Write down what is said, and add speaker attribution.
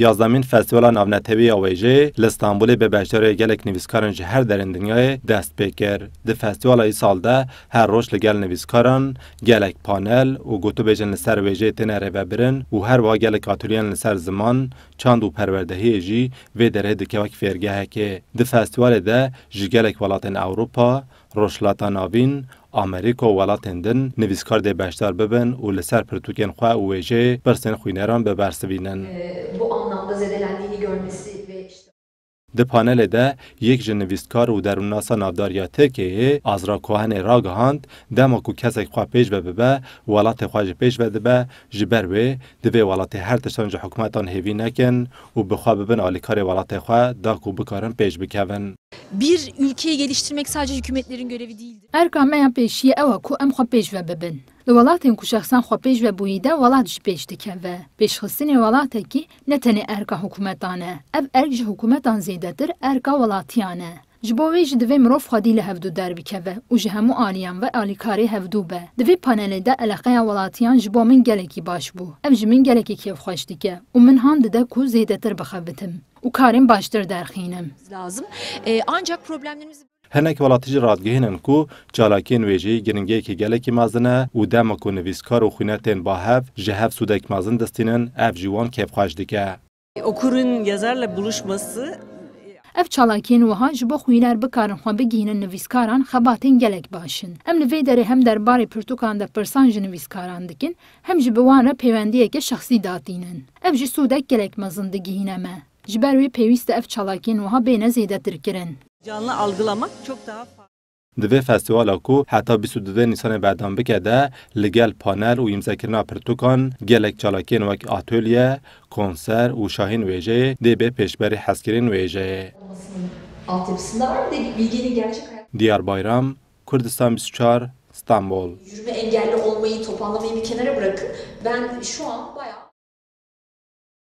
Speaker 1: یازدامین فستیوال ناونتوی اویجه لستانبول به بجدار گلک نویسکارن جهر هر این دنیای دست بکر. در فستیوال ای سال ده هر روش لگل نویسکارن گلک پانل و گوتو بیجن لسر ویجه تینه رو برن و هر وا گلک آتولیان لسر زمان چند و پروردهی جی و دره دکوک فرگه هکه. در فستیوال ده جی گلک ولاتن اوروپا، روشلاتا ناوین، امریکا و ولات دن نویسکار ده بشتر ببن و لسر پرتوکین خواه و ویجه برسن خوینران ببرسوینن.
Speaker 2: kendini görmesi ve işte
Speaker 1: Di panelê de yek ji nivîskar û derûnnasa navdariya Tirkiyeyê Azra Kohenê ragihand dema ku kesek xwe pêşve bibe welatê xwe ji pêşve dibe ji ber wê divê welatê her tiştan ji hikûmetan hêvî nekin û bi xwe bibin alîkarê welatê xwe da ku bikarin pêş bikevin.
Speaker 2: bir ülkeyi geliştirmek sadece hükümetlerin görevi değildir. Erkan meyan peşiye eva ku em xwepêj ve bibin. Li welatên ku şexsan xwepêj ve bûyî de welat ji pêş dike ve pêşxistinê welatekî ne tenê erka hikûmetan ev erk ji hikûmetan zêdetir erka welatiyan Ji bo wê ji divê mirov xwedî li hevdû derbikeve û ji hemû aliyan ve alîkarê hevdû be. Divê panelê de eleqeya welatiyan ji bo min gelekî baş bû. Ev ji min gelekî kêfxweş dike û min han dide ku zêdetir bixebitim û karên baştir derxînim. Lazım. Ee, ancak problemlerimiz
Speaker 1: Henek welatî jî radgehînin ku çalakên wê jî giringiyekî gelekî mezin e û dema ku nivîskar û xwînetên bahev ji hev sûdek mezin distînin ev jî wan kêfxweş dike.
Speaker 2: Okurun yazarla buluşması Ev çalakên wiha ji bo xwîner bikarin xwe bigihînin nivîskaran xebatên gelek başin. Em li hem derbarê pirtûkan de pirsan ji dikin, hem ji bi wan re pêwendiyeke Ev ji sûdek gelek mezin digihîne me. peviste ev wê pêwîst ev çalakên wiha bêne Canlı algılamak çok daha
Speaker 1: دوی فستیوالا کو حتی 22 نیسان بعدان بکده لگل پانل و یمزکرنا پرتوکان گلک چالاکین وک آتولیا کنسر و شاهین ویژه دی به پیشبری حسکرین ویژه دیار بایرام کردستان 24 استانبول. Yürüme